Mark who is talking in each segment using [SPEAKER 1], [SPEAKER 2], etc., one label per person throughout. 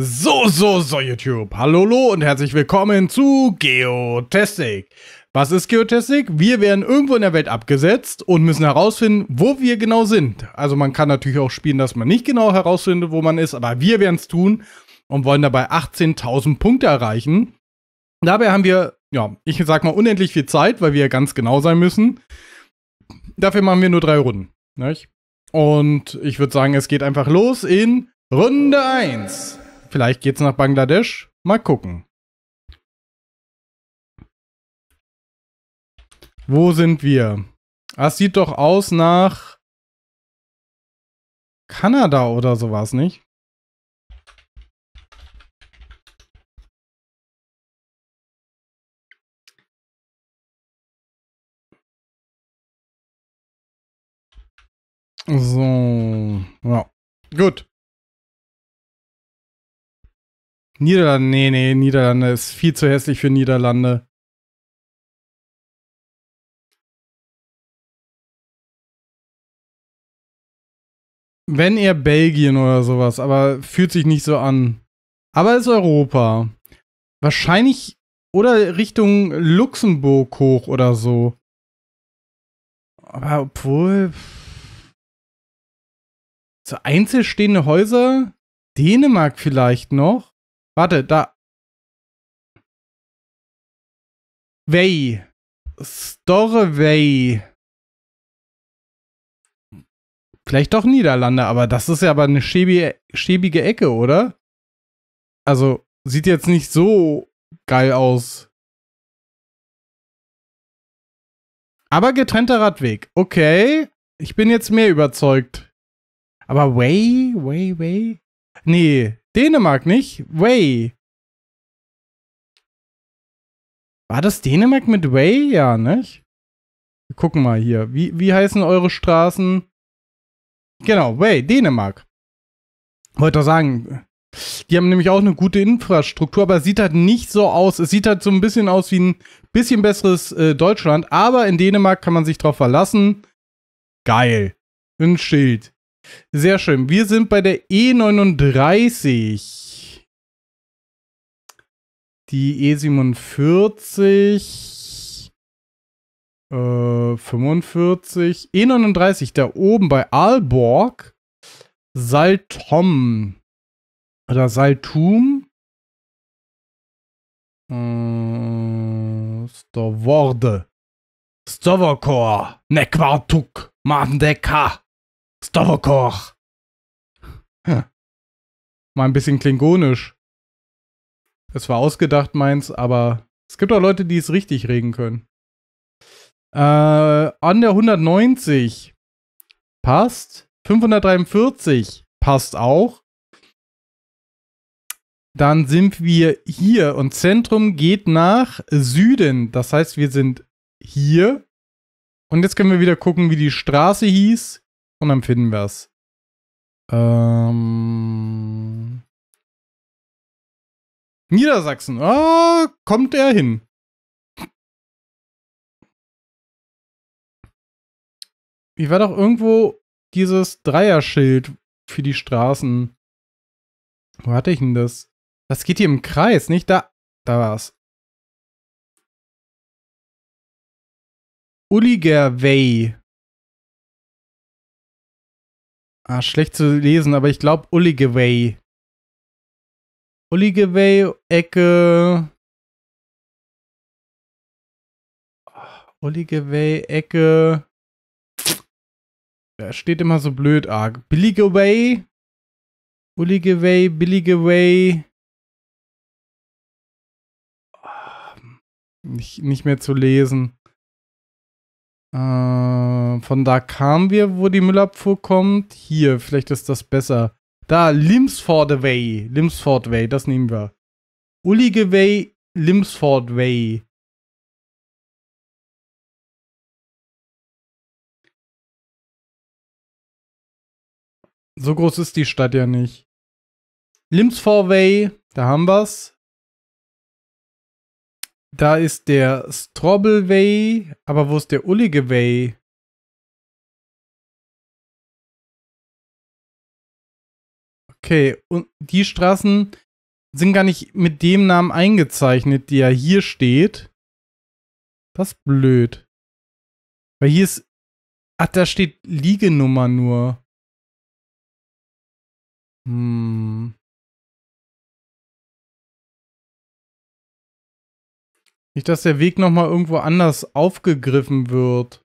[SPEAKER 1] So, so, so, YouTube. Hallo und herzlich willkommen zu Geotastic. Was ist Geotastic? Wir werden irgendwo in der Welt abgesetzt und müssen herausfinden, wo wir genau sind. Also man kann natürlich auch spielen, dass man nicht genau herausfindet, wo man ist, aber wir werden es tun und wollen dabei 18.000 Punkte erreichen. Dabei haben wir, ja, ich sag mal unendlich viel Zeit, weil wir ganz genau sein müssen. Dafür machen wir nur drei Runden. Nicht? Und ich würde sagen, es geht einfach los in Runde 1.
[SPEAKER 2] Vielleicht geht's nach Bangladesch. Mal gucken. Wo sind wir? Das ah, sieht doch aus nach Kanada oder sowas, nicht? So, ja. Gut. Niederlande, nee, nee, Niederlande ist viel zu hässlich für Niederlande. Wenn eher Belgien oder sowas, aber fühlt sich nicht so
[SPEAKER 1] an. Aber ist Europa. Wahrscheinlich oder Richtung Luxemburg hoch oder so. Aber obwohl.
[SPEAKER 2] So einzelstehende Häuser? Dänemark vielleicht noch? Warte, da. Way. Storeway.
[SPEAKER 1] Vielleicht doch Niederlande, aber das ist ja aber eine schäbige, schäbige Ecke, oder?
[SPEAKER 2] Also, sieht jetzt nicht so geil aus. Aber getrennter Radweg. Okay. Ich bin jetzt mehr überzeugt. Aber way, way, way? Nee, Dänemark nicht? Way. War das Dänemark mit Way? Ja, nicht? Wir gucken mal hier. Wie, wie heißen eure Straßen?
[SPEAKER 1] Genau, Way, Dänemark. Wollte doch sagen, die haben nämlich auch eine gute Infrastruktur, aber es sieht halt nicht so aus. Es sieht halt so ein bisschen aus wie ein bisschen besseres äh, Deutschland, aber in Dänemark kann man sich drauf verlassen. Geil. Ein Schild. Sehr schön. Wir sind bei der E39. Die E47. Äh, 45. E39, da
[SPEAKER 2] oben bei Aalborg. Saltom. Oder Saltum. Äh, Stavorde. Stavokor. Nekwartuk. Mandeka. Stovokoch. Hm. Mal ein bisschen
[SPEAKER 1] klingonisch. Es war ausgedacht meins, aber es gibt auch Leute, die es richtig regen können. Äh, an der 190 passt. 543 passt auch. Dann sind wir hier und Zentrum geht nach Süden. Das heißt, wir sind hier. Und jetzt können wir wieder gucken, wie die Straße hieß.
[SPEAKER 2] Und dann finden wir es. Ähm, Niedersachsen. Ah, oh, kommt er hin. Hier war doch irgendwo dieses Dreierschild für die Straßen. Wo hatte ich denn das? Das geht hier im Kreis, nicht? Da, da war's. Uligerwey. Ah, schlecht zu lesen, aber ich glaube Uligeway. Uligeway, Ecke. Ah, Uligeway, Ecke. Da steht immer so blöd arg. Billigeway. Uligeway, Billigeway. Ah, nicht, nicht mehr zu lesen. Äh, von da kamen wir, wo
[SPEAKER 1] die Müllabfuhr kommt. Hier, vielleicht ist das besser. Da, Limsford Way.
[SPEAKER 2] Limsford Way, das nehmen wir. Ullige Way, Limsford Way. So groß ist die Stadt ja nicht. Limsford Way, da haben wir's. Da ist der Strobelway, aber wo ist der Ullige Way? Okay, und die Straßen sind gar nicht mit dem Namen eingezeichnet, der hier steht. Das ist blöd. Weil hier ist. Ach, da steht Liegenummer nur. Hm. Nicht, dass der Weg nochmal irgendwo anders aufgegriffen wird.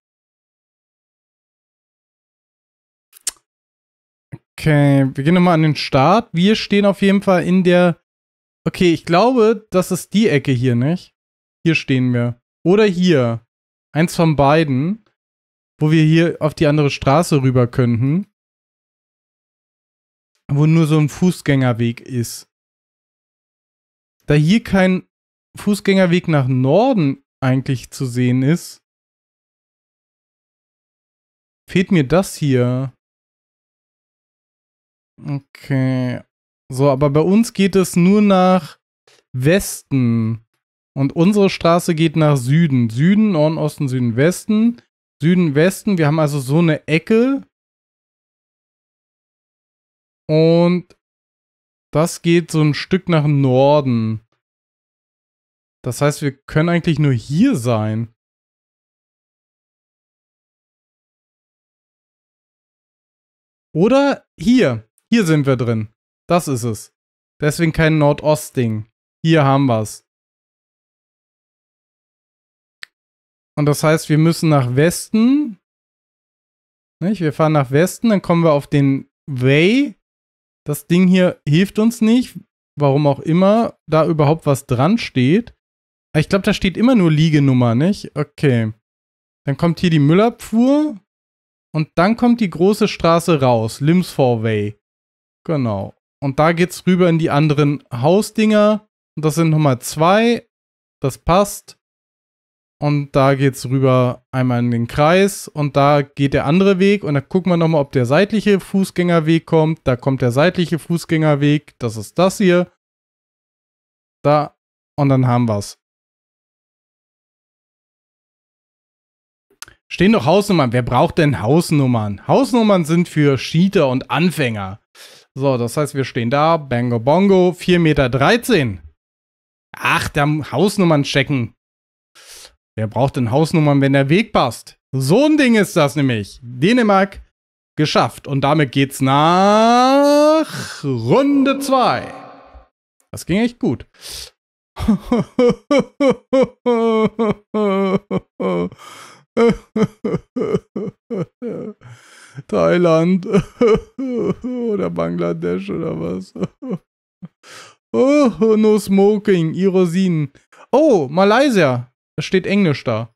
[SPEAKER 2] Okay, wir gehen nochmal an den Start. Wir stehen auf jeden Fall
[SPEAKER 1] in der... Okay, ich glaube, das ist die Ecke hier, nicht? Hier stehen wir. Oder hier. Eins von beiden. Wo wir hier auf die andere Straße
[SPEAKER 2] rüber könnten. Wo nur so ein Fußgängerweg ist. Da hier kein Fußgängerweg nach Norden eigentlich zu sehen ist, fehlt mir das hier. Okay. So, aber bei uns
[SPEAKER 1] geht es nur nach Westen. Und unsere Straße geht nach
[SPEAKER 2] Süden. Süden, Norden, Osten, Süden, Westen. Süden, Westen. Wir haben also so eine Ecke. Und das geht so ein Stück nach Norden. Das heißt, wir können eigentlich nur hier sein. Oder hier. Hier sind wir drin. Das ist es. Deswegen kein Nordost-Ding. Hier haben wir es. Und das heißt, wir müssen nach Westen. Nicht? Wir
[SPEAKER 1] fahren nach Westen, dann kommen wir auf den Way. Das Ding hier hilft uns nicht, warum auch immer da überhaupt was dran steht. Ich glaube, da steht immer nur Liegenummer, nicht? Okay. Dann kommt hier die Müllabfuhr und dann kommt die große Straße raus, Limsforway. Genau. Und da geht's rüber in die anderen Hausdinger. Und das sind Nummer zwei. Das passt. Und da geht's rüber einmal in den Kreis und da geht der andere Weg und da gucken wir nochmal, ob der seitliche Fußgängerweg kommt. Da kommt der seitliche Fußgängerweg. Das ist das
[SPEAKER 2] hier. Da. Und dann haben wir's. Stehen doch Hausnummern. Wer braucht denn Hausnummern?
[SPEAKER 1] Hausnummern sind für Cheater und Anfänger. So, das heißt, wir stehen da. Bango Bongo, 4,13 Meter. Ach, da Hausnummern checken. Wer braucht denn Hausnummern, wenn der Weg passt? So ein Ding ist das nämlich. Dänemark geschafft. Und damit geht's nach Runde 2. Das ging echt gut. Thailand oder Bangladesch oder was. Oh, no smoking, Irosin. Oh, Malaysia. Da steht Englisch da.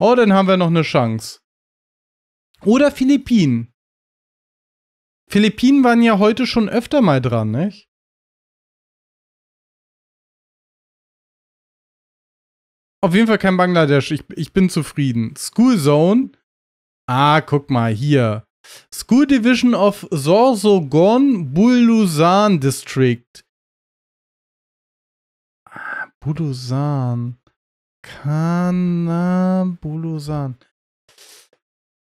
[SPEAKER 1] Oh, dann haben wir noch eine Chance. Oder Philippinen.
[SPEAKER 2] Philippinen waren ja heute schon öfter mal dran, nicht? Auf jeden Fall kein Bangladesch. Ich, ich bin zufrieden. School Zone. Ah, guck mal hier.
[SPEAKER 1] School Division of Sorsogon Bulusan District. Ah, Bulusan. Kana Bulusan.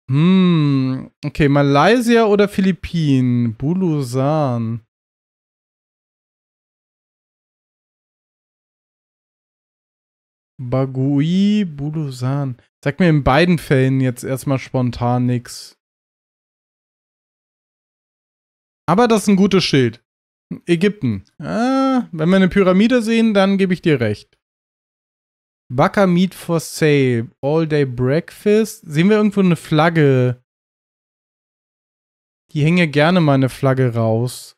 [SPEAKER 1] Hm, okay,
[SPEAKER 2] Malaysia oder Philippinen? Bulusan. Bagui Bulusan. Sag mir in beiden Fällen jetzt erstmal spontan nichts. Aber das ist ein gutes Schild. Ägypten. Ah, wenn wir eine Pyramide sehen, dann gebe ich dir recht. Baka Meat
[SPEAKER 1] for Sale. All Day Breakfast. Sehen wir irgendwo eine Flagge? Die hänge gerne meine Flagge raus.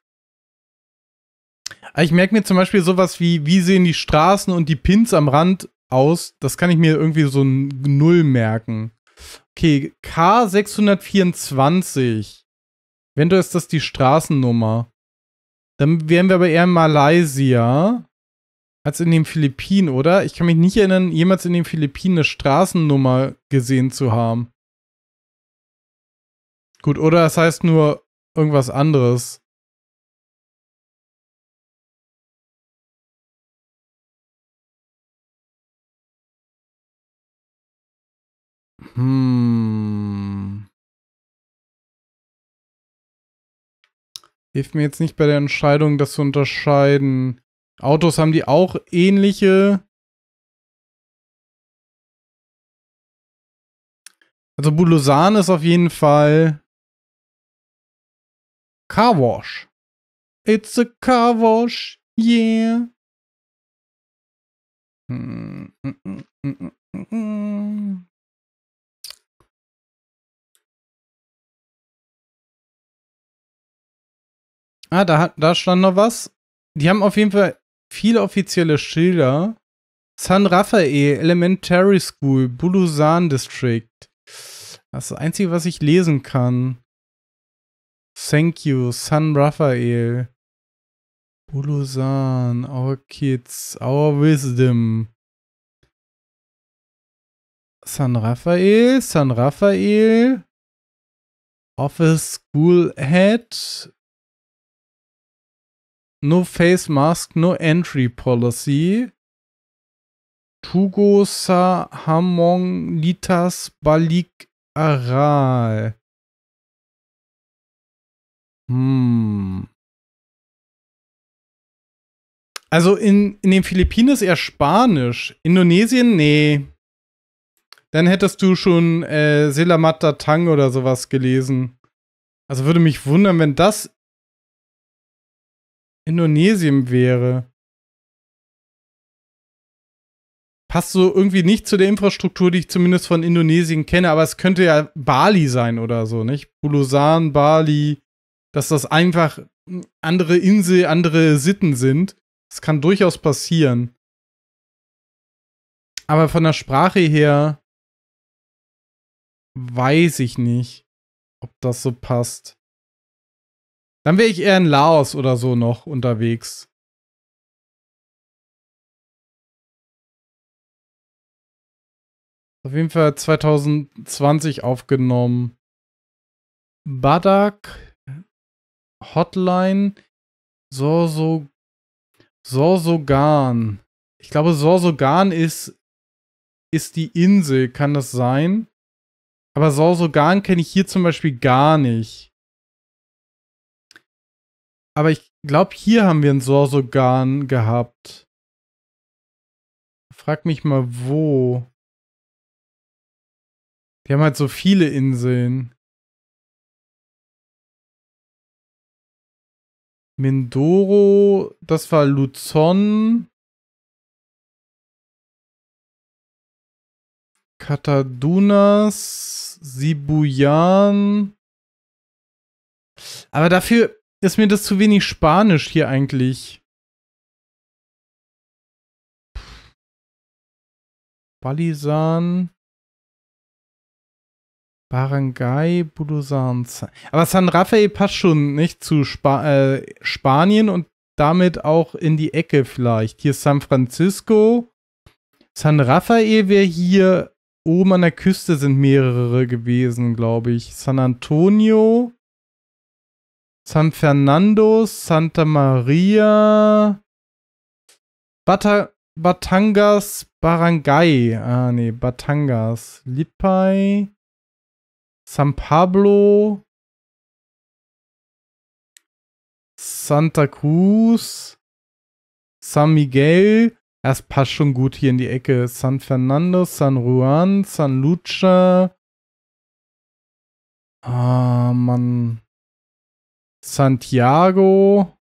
[SPEAKER 1] Ah, ich merke mir zum Beispiel sowas wie, wie sehen die Straßen und die Pins am Rand aus. Das kann ich mir irgendwie so ein Null merken. Okay, K624. Wenn du ist das die Straßennummer. Dann wären wir aber eher in Malaysia als in den Philippinen, oder? Ich kann mich nicht erinnern, jemals in den
[SPEAKER 2] Philippinen eine Straßennummer gesehen zu haben. Gut, oder das heißt nur irgendwas anderes. Hm. Hilft mir jetzt nicht bei der Entscheidung, das zu unterscheiden. Autos haben die auch ähnliche. Also Bulosan ist auf jeden Fall Car Wash. It's a Car Wash, yeah. Hm. hm, hm, hm Ah, da, da stand noch was. Die
[SPEAKER 1] haben auf jeden Fall viele offizielle Schilder. San Rafael Elementary School, Bulusan District. Das ist das Einzige, was ich lesen kann. Thank you, San Rafael. Bulusan, our kids, our wisdom.
[SPEAKER 2] San Rafael, San Rafael. Office School Head, No Face
[SPEAKER 1] Mask, No Entry Policy. Tugo sa
[SPEAKER 2] balik aral. Hm. Also in, in den Philippinen ist eher Spanisch. Indonesien, nee.
[SPEAKER 1] Dann hättest du schon äh, Selamat Datang oder sowas gelesen.
[SPEAKER 2] Also würde mich wundern, wenn das Indonesien wäre. Passt so irgendwie nicht zu der
[SPEAKER 1] Infrastruktur, die ich zumindest von Indonesien kenne, aber es könnte ja Bali sein oder so, nicht? Bulusan, Bali, dass das einfach andere Insel, andere Sitten
[SPEAKER 2] sind. Das kann durchaus passieren. Aber von der Sprache her weiß ich nicht, ob das so passt. Dann wäre ich eher in Laos oder so noch unterwegs. Auf jeden Fall 2020 aufgenommen.
[SPEAKER 1] Badak Hotline Sorso Garn. Ich glaube Sorsogan ist ist die Insel, kann das sein? Aber Garn kenne ich hier zum Beispiel gar
[SPEAKER 2] nicht. Aber ich glaube, hier haben wir einen Sorsogan gehabt. Frag mich mal, wo. Die haben halt so viele Inseln. Mindoro, das war Luzon. Katadunas, Sibuyan. Aber dafür, ist mir das zu wenig Spanisch hier eigentlich. Balisan. Barangay Budusan.
[SPEAKER 1] Aber San Rafael passt schon nicht zu Spa äh, Spanien und damit auch in die Ecke vielleicht. Hier ist San Francisco. San Rafael wäre hier oben an der Küste sind mehrere gewesen, glaube ich. San Antonio. San Fernando, Santa Maria, Bata Batangas, Barangay. Ah, nee,
[SPEAKER 2] Batangas. Lipay, San Pablo, Santa Cruz,
[SPEAKER 1] San Miguel. Das passt schon gut hier in die Ecke. San Fernando, San
[SPEAKER 2] Juan, San Lucha. Ah, Mann. Santiago,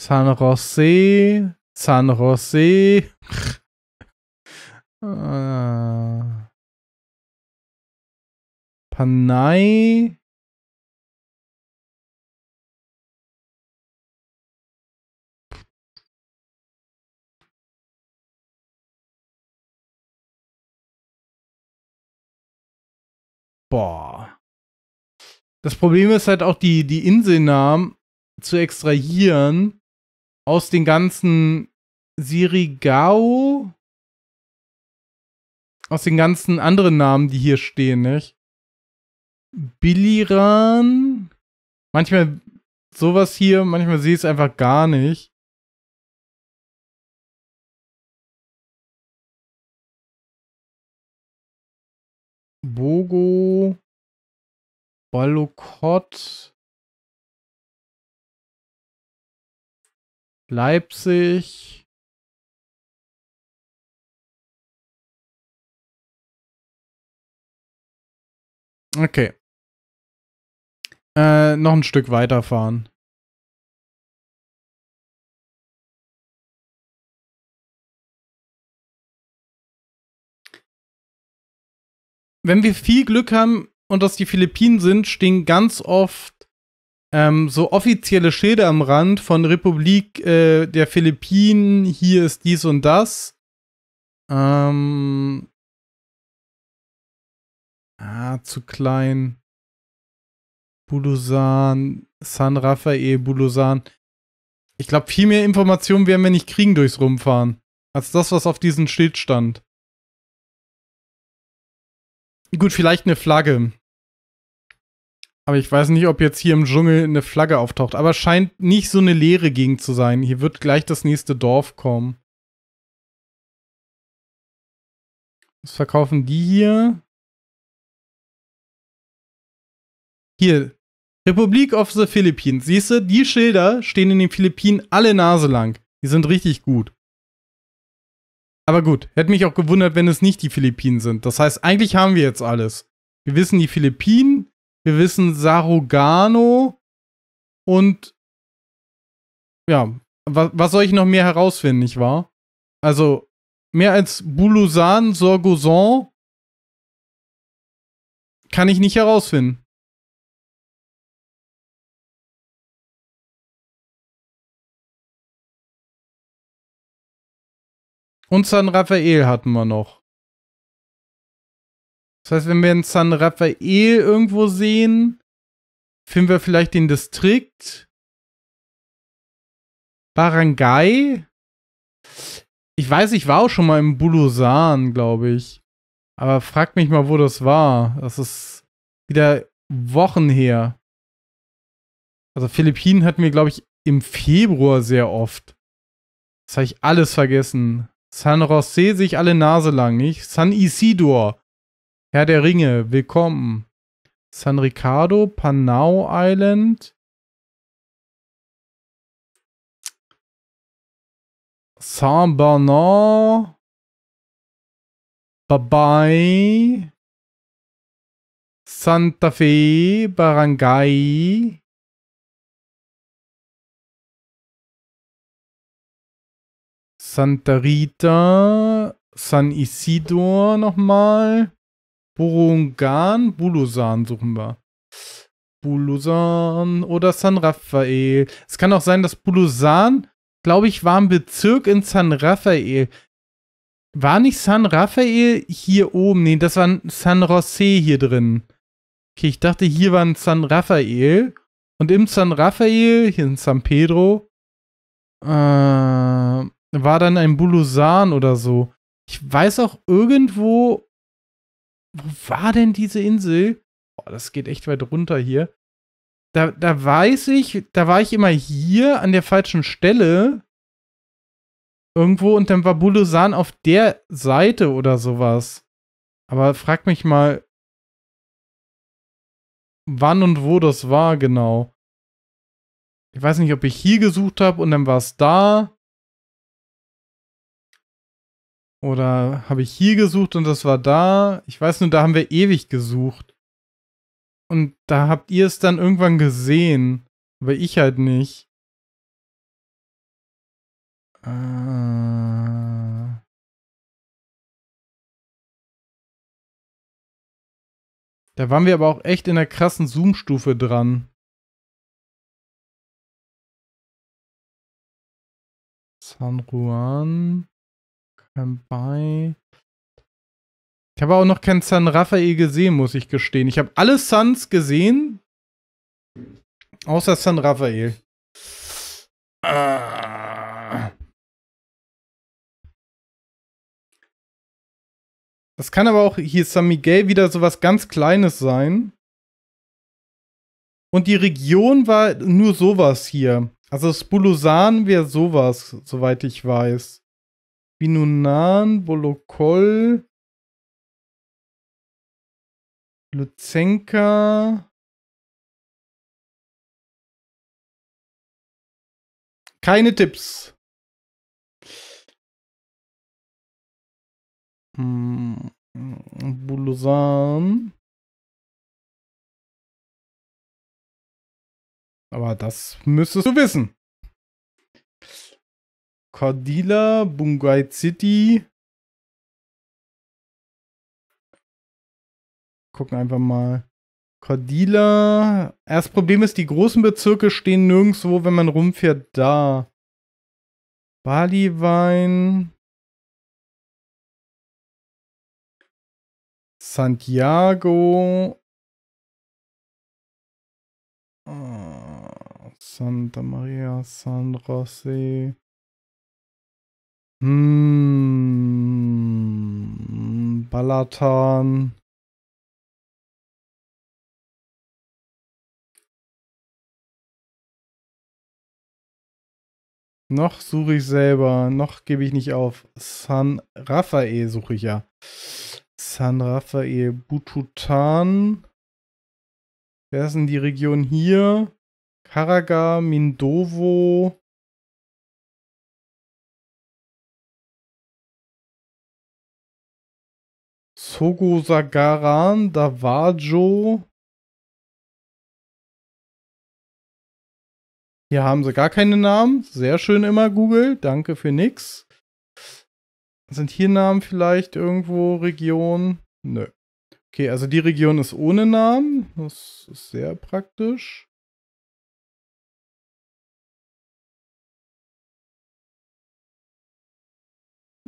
[SPEAKER 2] San Jose, San Jose. Ah. Panay. Boah. Das Problem ist halt auch, die, die Inselnamen
[SPEAKER 1] zu extrahieren aus den ganzen
[SPEAKER 2] Sirigao. Aus den ganzen anderen Namen, die hier stehen, nicht? Biliran. Manchmal sowas hier, manchmal sehe ich es einfach gar nicht. Bogo, Ballokot, Leipzig. Okay. Äh, noch ein Stück weiterfahren. wenn wir viel Glück haben und das die Philippinen sind, stehen ganz oft ähm, so
[SPEAKER 1] offizielle Schilder am Rand von Republik äh, der Philippinen, hier ist dies
[SPEAKER 2] und das. Ähm, ah, zu klein. Bulusan, San
[SPEAKER 1] Rafael, Bulusan. Ich glaube, viel mehr Informationen werden wir nicht kriegen durchs Rumfahren,
[SPEAKER 2] als das, was auf diesem Schild stand. Gut, vielleicht eine Flagge. Aber ich weiß nicht, ob jetzt hier im Dschungel eine Flagge
[SPEAKER 1] auftaucht. Aber scheint nicht so eine leere Gegend zu sein. Hier wird gleich das nächste Dorf kommen.
[SPEAKER 2] Was verkaufen die hier? Hier. Republik of the Philippines. Siehst du, die Schilder stehen in den Philippinen alle Nase lang. Die sind richtig gut.
[SPEAKER 1] Aber gut, hätte mich auch gewundert, wenn es nicht die Philippinen sind. Das heißt, eigentlich haben wir jetzt alles. Wir wissen die Philippinen, wir wissen Sarugano
[SPEAKER 2] und ja, was, was soll ich noch mehr herausfinden, nicht wahr? Also mehr als Bulusan, Sorgosan kann ich nicht herausfinden. Und San Rafael hatten wir noch. Das heißt, wenn wir in San Rafael irgendwo sehen, finden wir vielleicht den Distrikt. Barangay.
[SPEAKER 1] Ich weiß, ich war auch schon mal im Bulusan, glaube ich. Aber frag mich mal, wo das war. Das ist wieder Wochen her. Also Philippinen hatten wir, glaube ich, im Februar sehr oft. Das habe ich alles vergessen. San José sich alle Nase lang, nicht? San Isidor, Herr der Ringe,
[SPEAKER 2] willkommen. San Ricardo, Panau Island. San Bernard. Bye-bye. Santa Fe, Barangay. Santa Rita, San Isidor nochmal.
[SPEAKER 1] Burungan, Bulusan suchen wir. Bulusan oder San Rafael. Es kann auch sein, dass Bulusan, glaube ich, war ein Bezirk in San Rafael. War nicht San Rafael hier oben? Nee, das war San José hier drin. Okay, ich dachte, hier war ein San Rafael. Und im San Rafael, hier in San Pedro, äh, war dann ein Bulusan oder so. Ich weiß auch irgendwo, wo war denn diese Insel? Boah, das geht echt weit runter hier. Da, da weiß ich, da war ich immer hier an der falschen Stelle irgendwo und dann war Bulusan auf der Seite oder sowas. Aber frag mich mal,
[SPEAKER 2] wann und wo das war genau. Ich weiß nicht, ob ich hier gesucht habe und dann war es da.
[SPEAKER 1] Oder habe ich hier gesucht und das war da? Ich weiß nur, da haben wir ewig
[SPEAKER 2] gesucht. Und da habt ihr es dann irgendwann gesehen. Aber ich halt nicht. Äh. Da waren wir aber auch echt in der krassen Zoom-Stufe dran. San Juan. Herbei. Ähm, ich habe auch noch keinen San Rafael gesehen,
[SPEAKER 1] muss ich gestehen. Ich habe alle Suns gesehen, außer San Rafael.
[SPEAKER 2] Ah. Das kann aber auch hier San Miguel wieder so was ganz Kleines sein. Und die Region war nur
[SPEAKER 1] sowas hier. Also Spulusan wäre sowas, soweit ich weiß.
[SPEAKER 2] Binunan, Bolokol, Luzenka, Keine Tipps. Hm, Bulusan. Aber das müsstest du wissen. Cordila, Bungay City. Gucken einfach mal. Cordila. Das Problem ist, die großen Bezirke stehen nirgendwo, wenn man rumfährt, da. Baliwein. Santiago. Ah, Santa Maria, San Rossi. Hm, Balatan. Noch suche ich selber, noch gebe ich nicht auf.
[SPEAKER 1] San Rafael suche ich ja. San Rafael, Bututan.
[SPEAKER 2] Wer ist denn die Region hier? Karaga, Mindovo. Togo Sagaran Davajo. Hier haben sie gar keine Namen. Sehr schön immer, Google. Danke für nix.
[SPEAKER 1] Sind hier Namen vielleicht irgendwo? Region? Nö. Okay, also die
[SPEAKER 2] Region ist ohne Namen. Das ist sehr praktisch.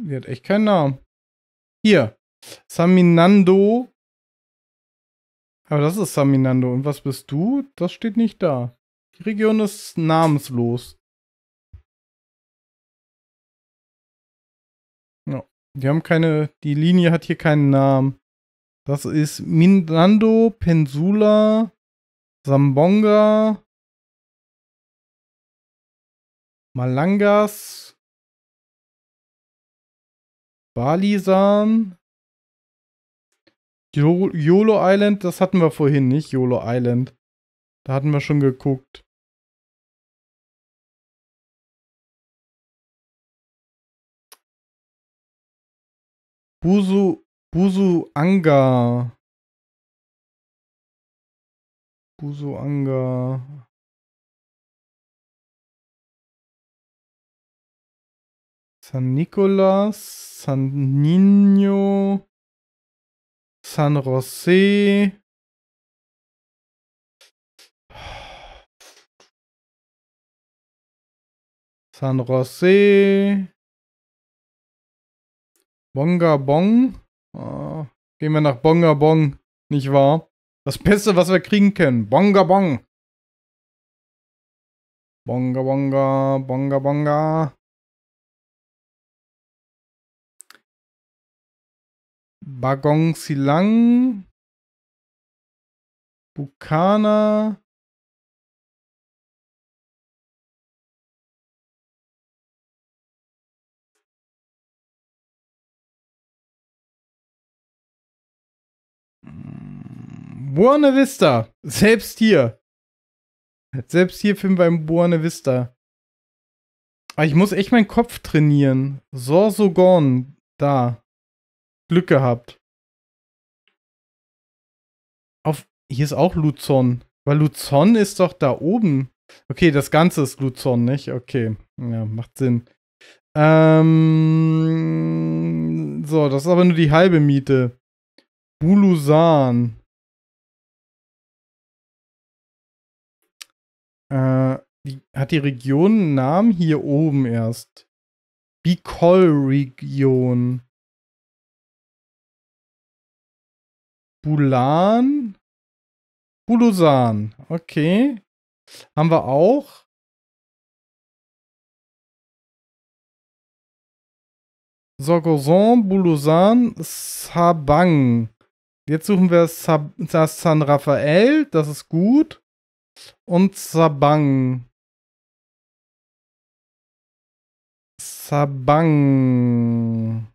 [SPEAKER 2] Die hat echt keinen Namen. Hier. Saminando. Aber das ist Saminando. Und was bist du? Das steht nicht da. Die Region ist namenslos. Ja, die haben keine. Die Linie hat hier keinen Namen. Das ist Mindando, Pensula, Sambonga, Malangas, Balisan, YOLO Island, das hatten wir vorhin nicht, YOLO Island. Da hatten wir schon geguckt. Busu, Busu Anga. Busu Anga. San Nicolas, San Nino. San Jose. San Jose. Bongabong. Oh, ah, gehen wir nach Bonga Bong. nicht wahr? Das Beste, was wir kriegen können. Bonga Bong. Bonga, bonga, bonga, bonga. Bagong Silang, Bukana, mm, Buona Vista. Selbst hier. Selbst hier finden wir einen Buena Vista. Aber ah, ich muss echt meinen Kopf trainieren. Sorsogon. Da. Glück gehabt. Auf, hier ist auch Luzon. Weil Luzon ist doch da oben. Okay,
[SPEAKER 1] das Ganze ist Luzon, nicht? Okay. Ja, macht Sinn. Ähm,
[SPEAKER 2] so, das ist aber nur die halbe Miete. Bulusan. Äh, die, hat die Region einen Namen hier oben erst? Bicol-Region. Bulan. Bulusan. Okay. Haben wir auch. Sorgosan, Bulusan, Sabang. Jetzt suchen wir Sab das San Rafael, das ist gut. Und Sabang. Sabang.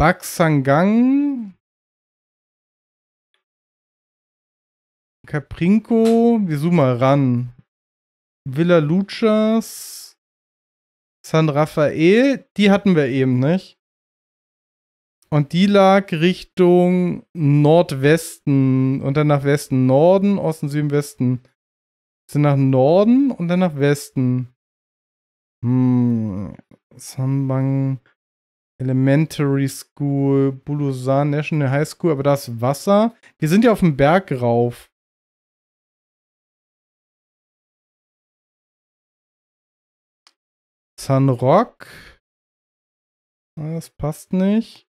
[SPEAKER 2] Baxangang. Caprinko, Wir zoomen mal ran. Villa Luchas.
[SPEAKER 1] San Rafael. Die hatten wir eben nicht. Und die lag Richtung Nordwesten und dann nach Westen, Norden, Osten, Süden, Westen. Sind nach Norden und dann nach Westen. Hm. Sambang. Elementary School, Bulusan
[SPEAKER 2] National High School, aber da ist Wasser. Wir sind ja auf dem Berg rauf. San Rock. Ah, das passt nicht.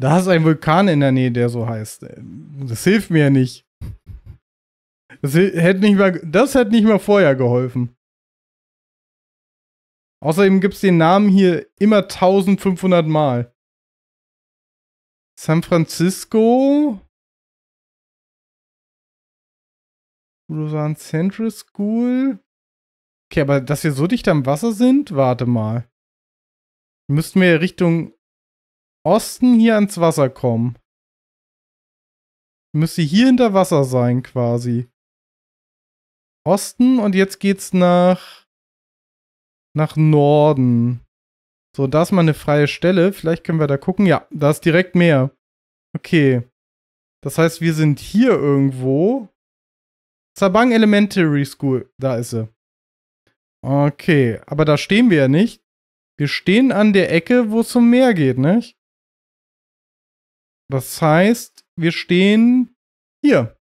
[SPEAKER 2] Da ist ein Vulkan in der Nähe, der so heißt. Das hilft mir ja nicht. das hätte
[SPEAKER 1] nicht mal vorher geholfen. Außerdem gibt es den Namen
[SPEAKER 2] hier immer 1500 Mal. San Francisco. Budosan Central School. Okay, aber dass wir so dicht am Wasser sind, warte mal. Müssten wir Richtung Osten hier ans Wasser kommen. Müsste hier hinter Wasser sein, quasi. Osten und jetzt geht's nach nach Norden.
[SPEAKER 1] So, da ist mal eine freie Stelle. Vielleicht können wir da gucken. Ja, da ist direkt Meer. Okay. Das heißt, wir sind hier irgendwo. Zabang Elementary School. Da ist sie. Okay, aber da stehen wir ja nicht. Wir
[SPEAKER 2] stehen an der Ecke, wo es zum Meer geht, nicht? Das heißt, wir stehen hier.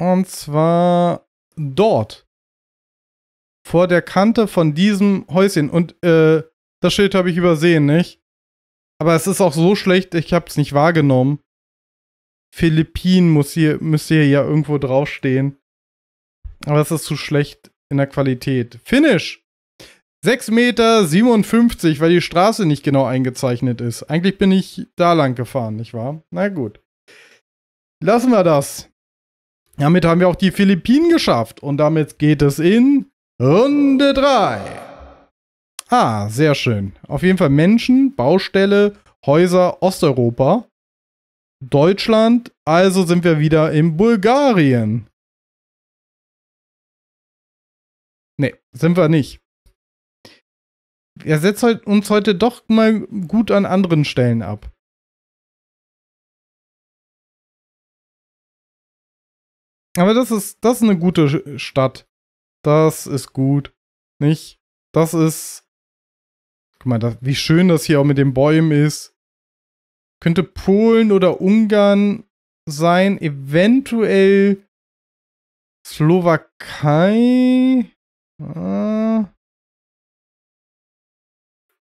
[SPEAKER 2] Und zwar dort.
[SPEAKER 1] Vor der Kante von diesem Häuschen. Und äh, das Schild habe ich übersehen, nicht? Aber es ist auch so schlecht, ich habe es nicht wahrgenommen. Philippinen muss hier, müsste hier ja irgendwo draufstehen. Aber es ist zu schlecht in der Qualität. Finish! 6,57 Meter, weil die Straße nicht genau eingezeichnet ist. Eigentlich bin ich da lang gefahren, nicht wahr? Na gut. Lassen wir das. Damit haben wir auch die Philippinen geschafft. Und damit geht es in Runde 3. Ah, sehr schön. Auf jeden Fall Menschen, Baustelle, Häuser, Osteuropa. Deutschland, also
[SPEAKER 2] sind wir wieder in Bulgarien. Ne, sind wir nicht. Wir setzen uns heute doch mal gut an anderen Stellen ab. Aber das ist, das ist eine gute Stadt. Das ist gut. Nicht? Das ist. Guck mal, das, wie schön das hier
[SPEAKER 1] auch mit den Bäumen ist. Könnte Polen oder Ungarn sein,
[SPEAKER 2] eventuell Slowakei. Ah. Äh,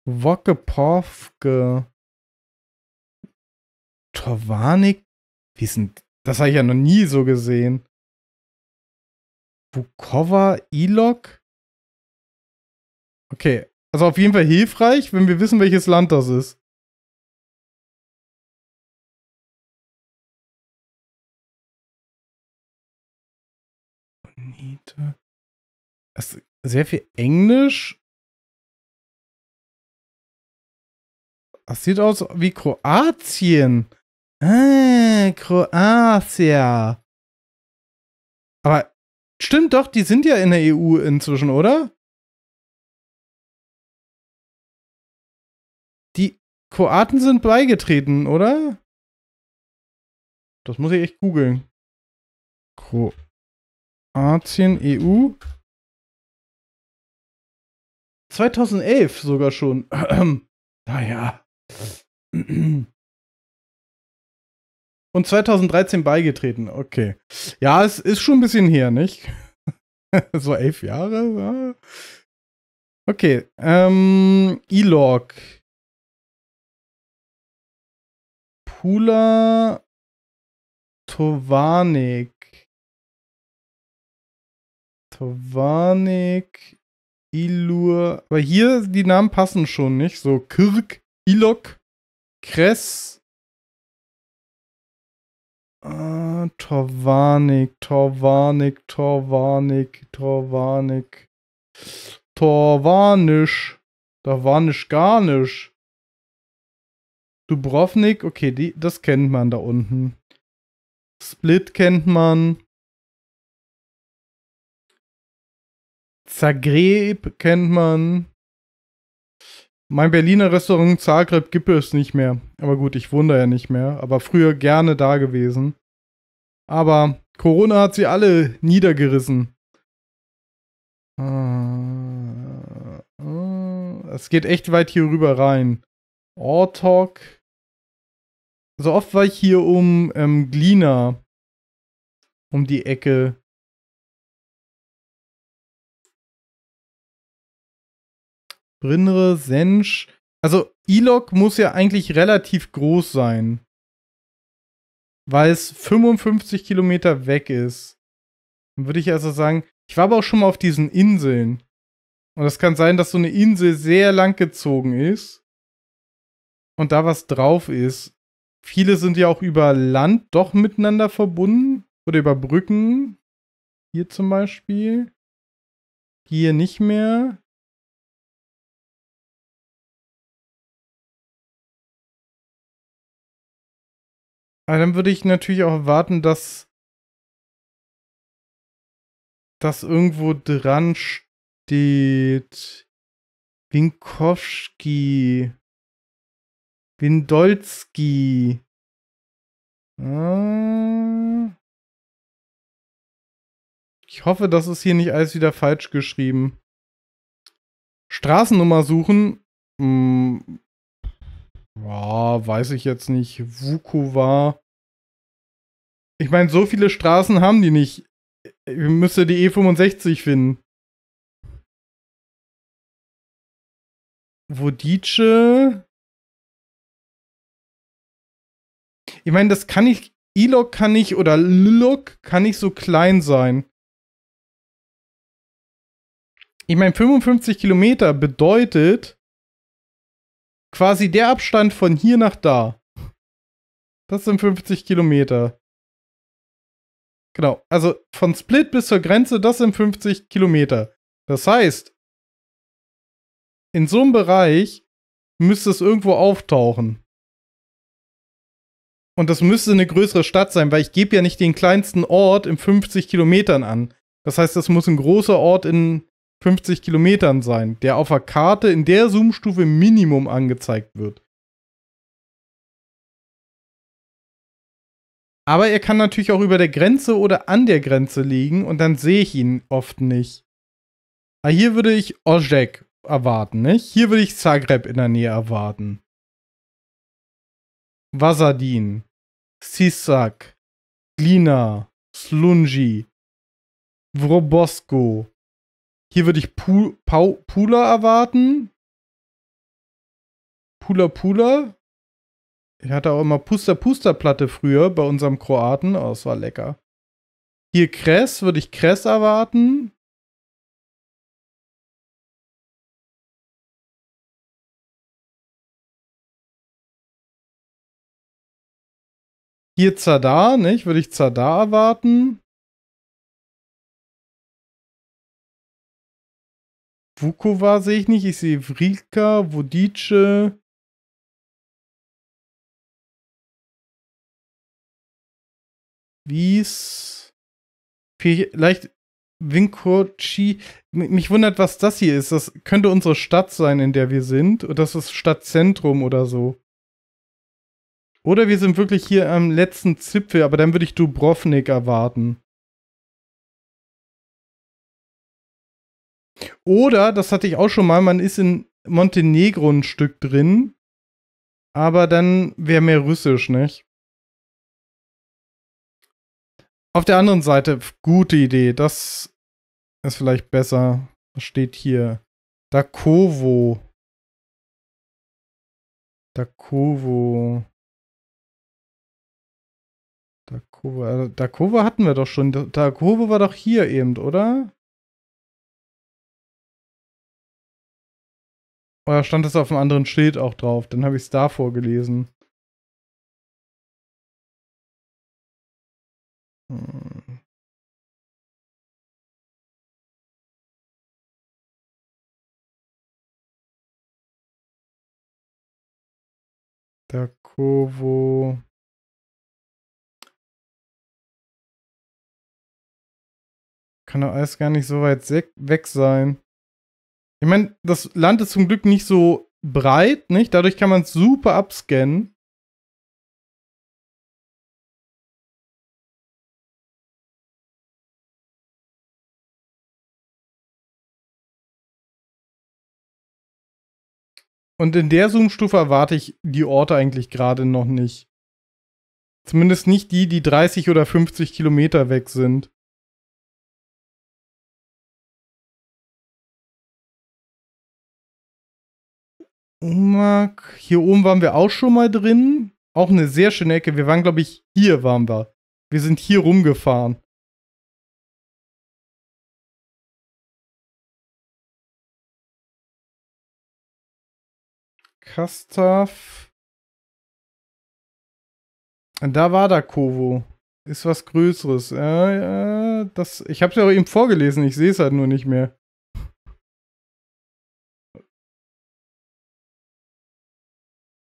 [SPEAKER 2] Wokepowke. Torwanik. Wie ist denn. Das habe ich ja noch nie so gesehen. Bukova Ilok? Okay, also auf jeden Fall hilfreich, wenn wir wissen, welches Land das ist. Bonita. Das ist sehr viel Englisch. Das sieht aus wie Kroatien. Ah,
[SPEAKER 1] Kroatien.
[SPEAKER 2] Aber Stimmt doch, die sind ja in der EU inzwischen, oder? Die Kroaten sind beigetreten, oder? Das muss ich echt googeln. Kroatien, EU. 2011 sogar schon. naja. Ah Und 2013
[SPEAKER 1] beigetreten, okay. Ja, es ist schon ein bisschen her, nicht? so elf
[SPEAKER 2] Jahre? Ja. Okay, ähm, E-Log. Pula Tovanik. Tovanik, Ilur. Aber hier die Namen passen schon nicht. So Kirk, Ilok, Kress,
[SPEAKER 1] Ah, Torvanik, Torvanik, Torvanik, Torvanik. Torvanisch. Torvanisch gar nicht.
[SPEAKER 2] Dubrovnik, okay, die, das kennt man da unten. Split kennt man. Zagreb kennt man. Mein Berliner Restaurant
[SPEAKER 1] Zagreb gibt es nicht mehr. Aber gut, ich wundere ja nicht mehr. Aber früher gerne da gewesen. Aber Corona hat sie alle niedergerissen. Ah, ah. Es geht echt weit hier rüber rein.
[SPEAKER 2] Ortok. So oft war ich hier um ähm, Glina. Um die Ecke. Brinre, Sensch. Also, Ilok muss ja eigentlich relativ groß sein weil es
[SPEAKER 1] 55 Kilometer weg ist. Dann würde ich also sagen, ich war aber auch schon mal auf diesen Inseln. Und es kann sein, dass so eine Insel sehr lang gezogen ist und da was drauf ist. Viele sind ja auch über Land doch miteinander
[SPEAKER 2] verbunden oder über Brücken. Hier zum Beispiel. Hier nicht mehr. Aber dann würde ich natürlich auch erwarten, dass das irgendwo dran steht. Winkowski. Windolski. Ah. Ich hoffe, das ist hier nicht alles wieder falsch geschrieben. Straßennummer suchen. Hm,
[SPEAKER 1] ja, weiß ich jetzt nicht. Vuko war.
[SPEAKER 2] Ich meine, so viele Straßen haben die nicht. Ich müsste die E65 finden. Wodice. Ich meine, das kann ich. Ilok kann ich oder Lilok kann nicht so klein sein. Ich meine, 55 Kilometer bedeutet, Quasi
[SPEAKER 1] der Abstand von hier nach da. Das sind 50 Kilometer. Genau, also von Split bis zur Grenze, das sind 50 Kilometer.
[SPEAKER 2] Das heißt, in so einem Bereich müsste es irgendwo auftauchen. Und das müsste eine größere Stadt sein, weil ich gebe
[SPEAKER 1] ja nicht den kleinsten Ort in 50 Kilometern an. Das heißt, das muss ein großer Ort in
[SPEAKER 2] 50 Kilometern sein, der auf der Karte in der Zoom-Stufe Minimum angezeigt wird. Aber er kann natürlich auch über der Grenze oder an der Grenze liegen und dann sehe ich ihn oft nicht.
[SPEAKER 1] Aber ah, hier würde ich Ojek erwarten, nicht? Hier würde ich Zagreb in der Nähe erwarten.
[SPEAKER 2] Vasadin, Sisak, Glina, Slunji, Wrobosko, hier würde ich Pu Pau Pula erwarten. Pula
[SPEAKER 1] Pula. Ich hatte auch immer Puster Puster Platte früher bei unserem Kroaten. Oh, es
[SPEAKER 2] war lecker. Hier Kress, würde ich Kress erwarten. Hier Zadar, nicht? Würde ich Zadar erwarten. Vukova sehe ich nicht. Ich sehe Vrilka, Vodice. Wies. Vielleicht Vinkochi. Mich
[SPEAKER 1] wundert, was das hier ist. Das könnte unsere Stadt sein, in der wir sind. Und das ist Stadtzentrum oder
[SPEAKER 2] so. Oder wir sind wirklich hier am letzten Zipfel, aber dann würde ich Dubrovnik erwarten. Oder, das hatte ich auch schon mal, man ist in Montenegro ein Stück drin,
[SPEAKER 1] aber dann wäre mehr Russisch, nicht?
[SPEAKER 2] Auf der anderen Seite, gute Idee, das ist vielleicht besser. Was steht hier? Dakovo. Dakovo. Dakovo. Äh, Dakova hatten wir doch schon. Dakovo war doch hier eben, oder? Oder oh, stand das auf einem anderen Schild auch drauf? Dann habe ich es davor gelesen. Hm. Takovo. Kann doch alles gar nicht so weit weg sein. Ich meine, das Land ist zum Glück nicht so breit, nicht? Dadurch kann man es super abscannen. Und in der Zoom-Stufe erwarte ich die Orte eigentlich gerade noch nicht. Zumindest nicht die, die 30 oder 50 Kilometer weg sind. Umak. Hier oben waren wir auch schon mal drin. Auch eine sehr schöne Ecke. Wir waren, glaube ich, hier waren wir. Wir sind hier rumgefahren. Kastav. Da war da Kovo. Ist was Größeres. Ja, äh, ja, äh, das, ich habe es ja auch eben vorgelesen. Ich sehe es halt nur nicht mehr.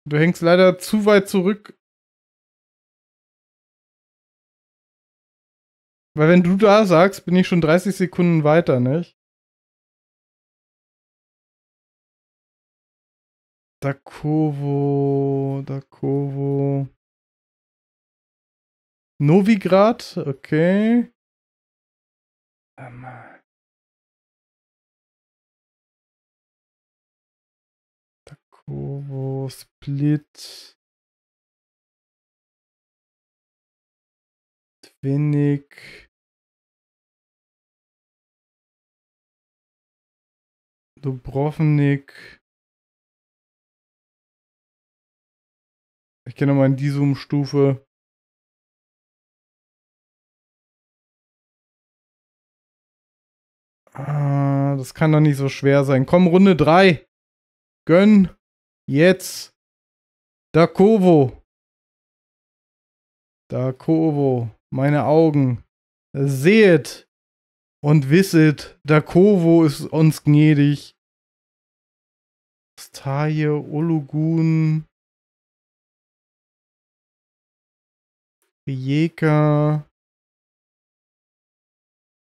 [SPEAKER 2] Du hängst leider zu weit zurück. Weil wenn du da sagst, bin ich schon 30 Sekunden weiter, nicht? Dakovo, Dakovo. Novigrad, okay. Ähm. Ovo Split. Twinnig. Dubrovnik. Ich kenne mal in die Zoom-Stufe. Ah, das kann doch nicht so schwer sein. Komm, Runde 3. Gönn. Jetzt. Dakovo. Dakovo. Meine Augen. Sehet und wisset, Dakovo ist uns gnädig. Staje Olugun. Rijeka.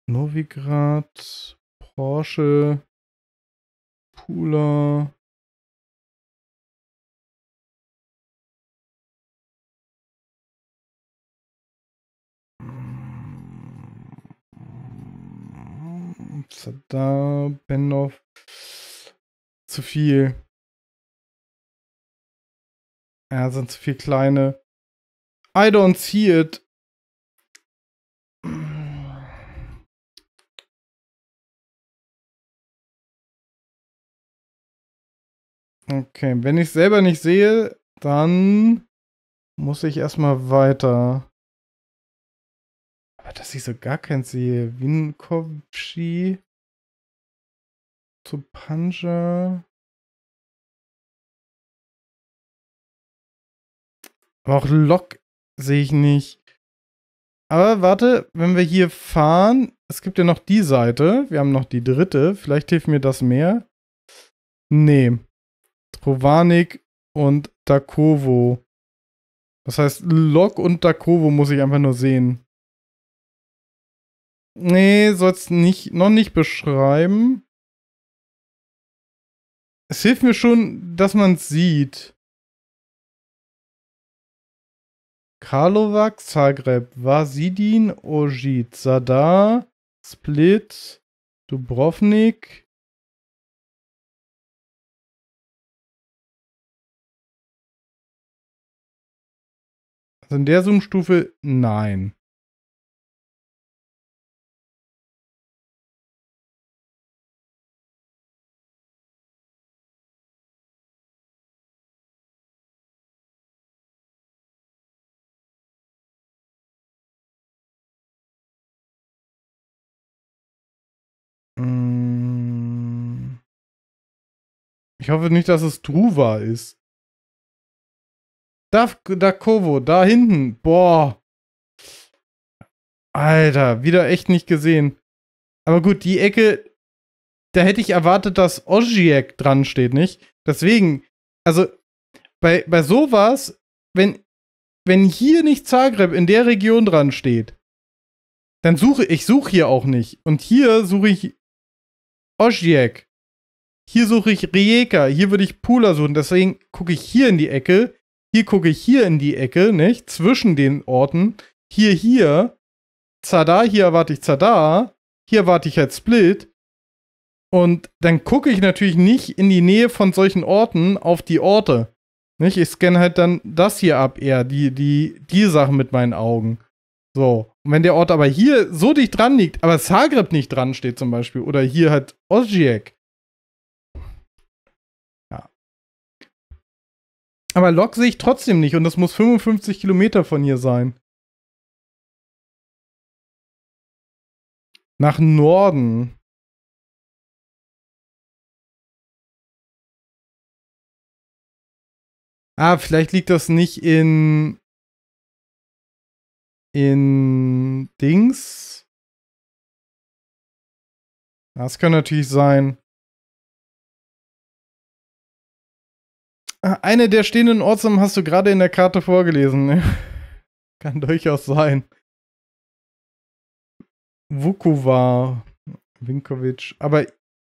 [SPEAKER 2] Novigrad. Porsche. Pula. Da Benov. Zu viel. Ja, sind zu viel kleine. I don't see it. Okay, wenn ich selber nicht sehe, dann muss ich erstmal weiter. Aber dass ich so gar keinen sehe. Winkovci. Topanja. Aber auch Lok sehe ich nicht.
[SPEAKER 1] Aber warte, wenn wir hier fahren, es gibt ja noch die Seite. Wir haben noch die dritte. Vielleicht hilft mir das mehr. Nee. Trovanik und Dakovo. Das heißt, Lok und Dakovo muss ich einfach nur sehen.
[SPEAKER 2] Nee, sollst nicht, noch nicht beschreiben. Es hilft mir schon, dass man es sieht. Karlovac, Zagreb, Vasidin, Ojit, Sadar, Split, Dubrovnik. Also in der Zoom-Stufe nein. Mm. Ich hoffe nicht, dass es Truva ist. Da, da Kovo, da hinten. Boah. Alter, wieder echt nicht gesehen. Aber gut, die Ecke, da
[SPEAKER 1] hätte ich erwartet, dass Ojiek dran steht, nicht? Deswegen, also bei, bei sowas, wenn, wenn hier nicht Zagreb in der Region dran steht, dann suche ich suche hier auch nicht. Und hier suche ich Osijek. Hier suche ich Rijeka, hier würde ich Pula suchen. Deswegen gucke ich hier in die Ecke, hier gucke ich hier in die Ecke, nicht? Zwischen den Orten. Hier, hier. Zada, hier erwarte ich Zada. Hier erwarte ich halt Split. Und dann gucke ich natürlich nicht in die Nähe von solchen Orten auf die Orte. Nicht? Ich scanne halt dann das hier ab eher, die, die, die Sachen mit meinen Augen. So. Und wenn der Ort aber hier so dicht dran liegt, aber Zagreb nicht dran steht zum Beispiel, oder hier halt Osijek.
[SPEAKER 2] Ja. Aber Lok sehe ich trotzdem nicht und das muss 55 Kilometer von hier sein. Nach Norden. Ah, vielleicht liegt das nicht in in Dings. Das kann natürlich sein. Ah, eine der stehenden Ortsnamen hast du gerade in der Karte vorgelesen. Kann durchaus sein. Vukova, Vinkovic. Aber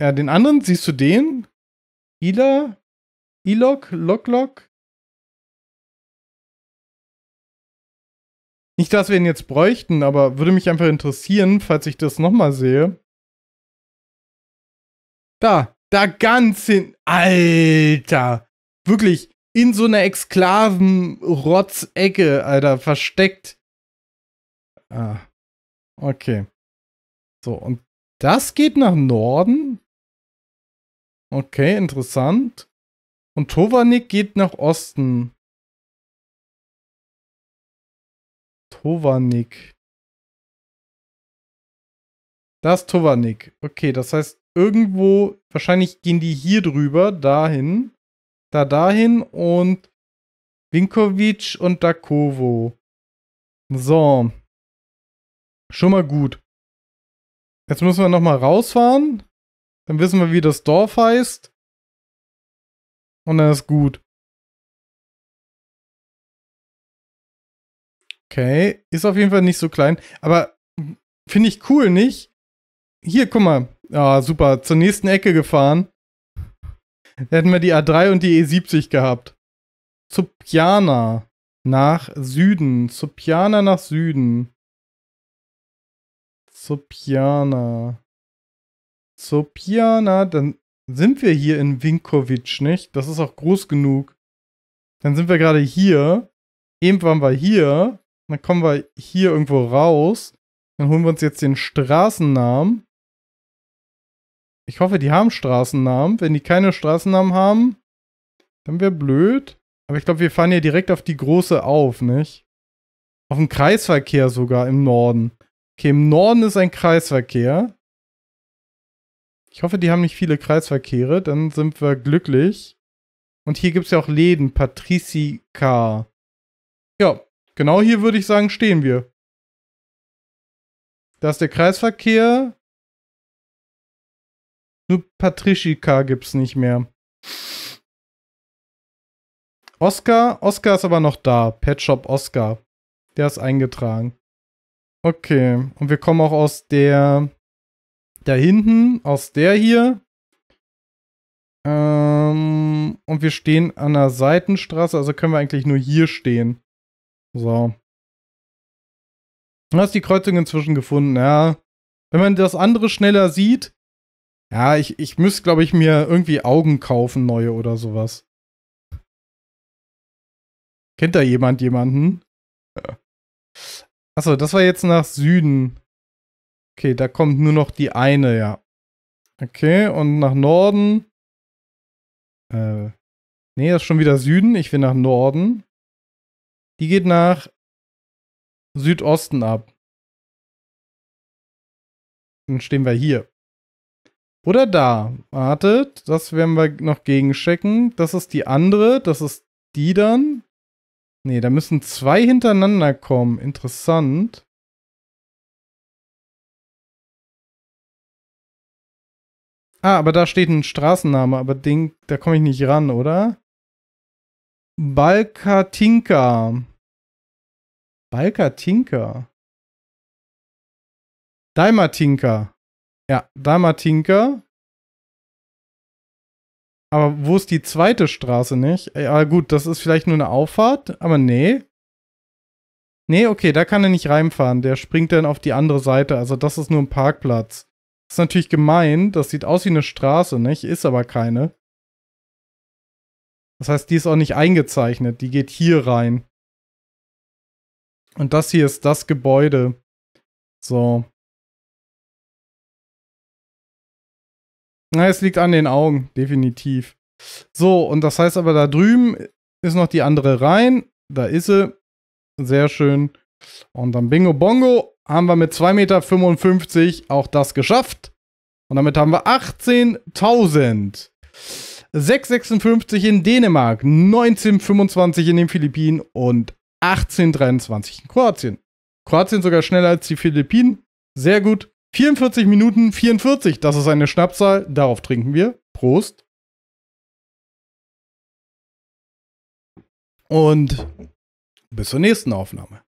[SPEAKER 2] ja, den anderen, siehst du den? Ila? Ilok? Loklok? Nicht, dass wir ihn jetzt bräuchten, aber würde mich einfach interessieren, falls ich das nochmal sehe.
[SPEAKER 1] Da, da ganz hin. Alter! Wirklich in so einer Exklaven-Rotzecke, Alter, versteckt. Ah,
[SPEAKER 2] okay. So, und das geht nach Norden? Okay, interessant. Und Tovanik geht nach Osten. Tovanik. Das Tovanik. Okay, das heißt, irgendwo,
[SPEAKER 1] wahrscheinlich gehen die hier drüber, dahin, da dahin und
[SPEAKER 2] Vinkovic und Dakovo. So. Schon mal gut. Jetzt müssen wir nochmal rausfahren. Dann wissen wir, wie das Dorf heißt. Und dann ist gut. Okay, ist auf jeden Fall nicht so klein, aber finde ich cool, nicht? Hier, guck mal. Ah, super, zur nächsten
[SPEAKER 1] Ecke gefahren. Da hätten wir die A3 und die E70 gehabt. Subjana nach Süden. Subjana nach Süden. Subjana. Subjana, dann sind wir hier in Vinkovic, nicht? Das ist auch groß genug. Dann sind wir gerade hier. Eben waren wir hier. Dann kommen wir hier irgendwo raus. Dann holen wir uns jetzt den Straßennamen. Ich hoffe, die haben Straßennamen. Wenn die keine Straßennamen haben, dann wäre blöd. Aber ich glaube, wir fahren hier direkt auf die große auf, nicht? Auf den Kreisverkehr sogar im Norden. Okay, im Norden ist ein Kreisverkehr. Ich hoffe, die haben nicht viele Kreisverkehre, dann sind wir glücklich. Und hier gibt es ja auch Läden,
[SPEAKER 2] Patrizica. Ja, Genau hier würde ich sagen, stehen wir. Da ist der Kreisverkehr. Nur Patricika gibt es nicht mehr.
[SPEAKER 1] Oscar, Oscar ist aber noch da. Pet Shop Oscar. Der ist eingetragen. Okay, und wir kommen auch aus der da hinten, aus der hier. Ähm, und wir stehen an der Seitenstraße, also können wir eigentlich nur hier stehen. So. Du hast die Kreuzung inzwischen gefunden, ja. Wenn man das andere schneller sieht, ja, ich, ich müsste, glaube ich, mir irgendwie Augen kaufen, neue oder sowas. Kennt da jemand jemanden? Achso, das war jetzt nach Süden. Okay, da kommt nur noch die eine, ja. Okay, und
[SPEAKER 2] nach Norden. Äh, nee, das ist schon wieder Süden. Ich will nach Norden. Die geht nach Südosten ab. Dann stehen wir hier. Oder da.
[SPEAKER 1] Wartet, das werden wir noch gegenchecken. Das ist die andere, das ist die
[SPEAKER 2] dann. Ne, da müssen zwei hintereinander kommen. Interessant. Ah, aber da steht ein Straßenname, aber Ding, da komme ich nicht ran, oder? Balkatinka. Balkatinka. Daimatinka. Ja, Daimatinka. Aber wo ist die zweite Straße nicht? Ja, gut, das ist vielleicht
[SPEAKER 1] nur eine Auffahrt, aber nee. Nee, okay, da kann er nicht reinfahren. Der springt dann auf die andere Seite. Also, das ist nur ein Parkplatz. Ist natürlich gemein. Das sieht aus wie eine Straße, nicht? Ist aber keine. Das heißt, die ist auch nicht eingezeichnet,
[SPEAKER 2] die geht hier rein. Und das hier ist das Gebäude. So. Na, es liegt an den Augen, definitiv. So, und das heißt aber, da drüben ist noch die
[SPEAKER 1] andere rein. Da ist sie. Sehr schön. Und dann Bingo Bongo haben wir mit 2,55 Meter auch das geschafft. Und damit haben wir 18.000. 656 in Dänemark, 1925 in den Philippinen und 1823 in Kroatien. Kroatien sogar schneller als
[SPEAKER 2] die Philippinen. Sehr gut. 44 Minuten 44, das ist eine Schnappzahl. Darauf trinken wir. Prost. Und bis zur nächsten Aufnahme.